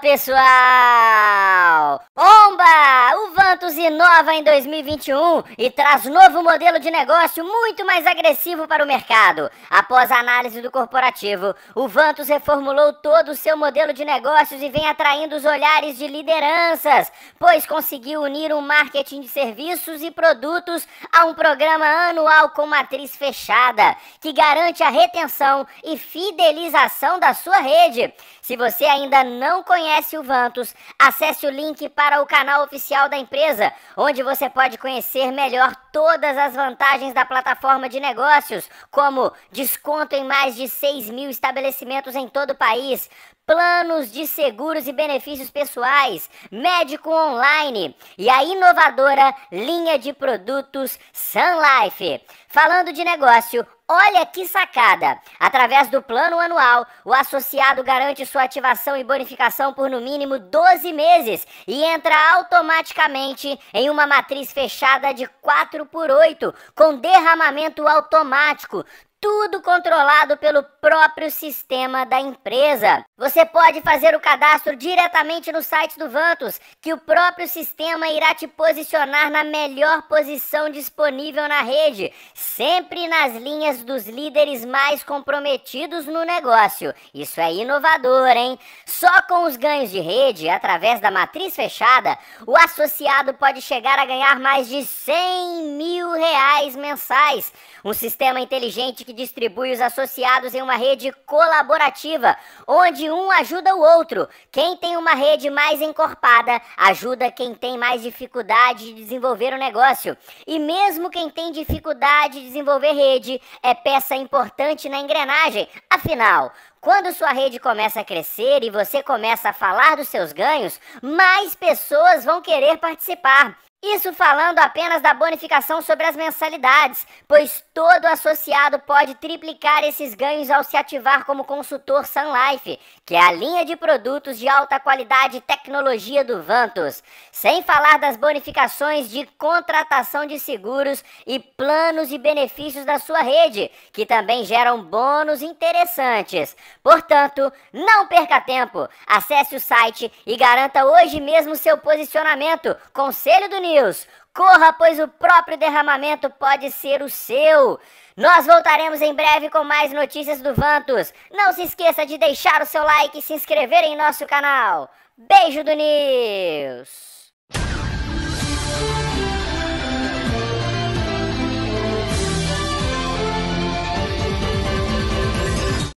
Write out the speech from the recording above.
pessoal! inova em 2021 e traz novo modelo de negócio muito mais agressivo para o mercado. Após a análise do corporativo, o Vantus reformulou todo o seu modelo de negócios e vem atraindo os olhares de lideranças, pois conseguiu unir um marketing de serviços e produtos a um programa anual com matriz fechada, que garante a retenção e fidelização da sua rede. Se você ainda não conhece o Vantus, acesse o link para o canal oficial da empresa onde você pode conhecer melhor todas as vantagens da plataforma de negócios, como desconto em mais de 6 mil estabelecimentos em todo o país, planos de seguros e benefícios pessoais, médico online e a inovadora linha de produtos Sun Life. Falando de negócio, Olha que sacada! Através do plano anual, o associado garante sua ativação e bonificação por no mínimo 12 meses e entra automaticamente em uma matriz fechada de 4 por 8 com derramamento automático, tudo controlado pelo próprio sistema da empresa. Você pode fazer o cadastro diretamente no site do Vantus, que o próprio sistema irá te posicionar na melhor posição disponível na rede, sempre nas linhas dos líderes mais comprometidos no negócio. Isso é inovador, hein? Só com os ganhos de rede, através da matriz fechada, o associado pode chegar a ganhar mais de 100 mil reais mensais. Um sistema inteligente que que distribui os associados em uma rede colaborativa, onde um ajuda o outro. Quem tem uma rede mais encorpada ajuda quem tem mais dificuldade de desenvolver o negócio. E mesmo quem tem dificuldade de desenvolver rede é peça importante na engrenagem. Afinal, quando sua rede começa a crescer e você começa a falar dos seus ganhos, mais pessoas vão querer participar. Isso falando apenas da bonificação sobre as mensalidades, pois todo associado pode triplicar esses ganhos ao se ativar como consultor Sun Life, que é a linha de produtos de alta qualidade e tecnologia do Vantos. Sem falar das bonificações de contratação de seguros e planos e benefícios da sua rede, que também geram bônus interessantes. Portanto, não perca tempo. Acesse o site e garanta hoje mesmo seu posicionamento. Conselho do News. Corra, pois o próprio derramamento pode ser o seu. Nós voltaremos em breve com mais notícias do Vantus. Não se esqueça de deixar o seu like e se inscrever em nosso canal. Beijo do News.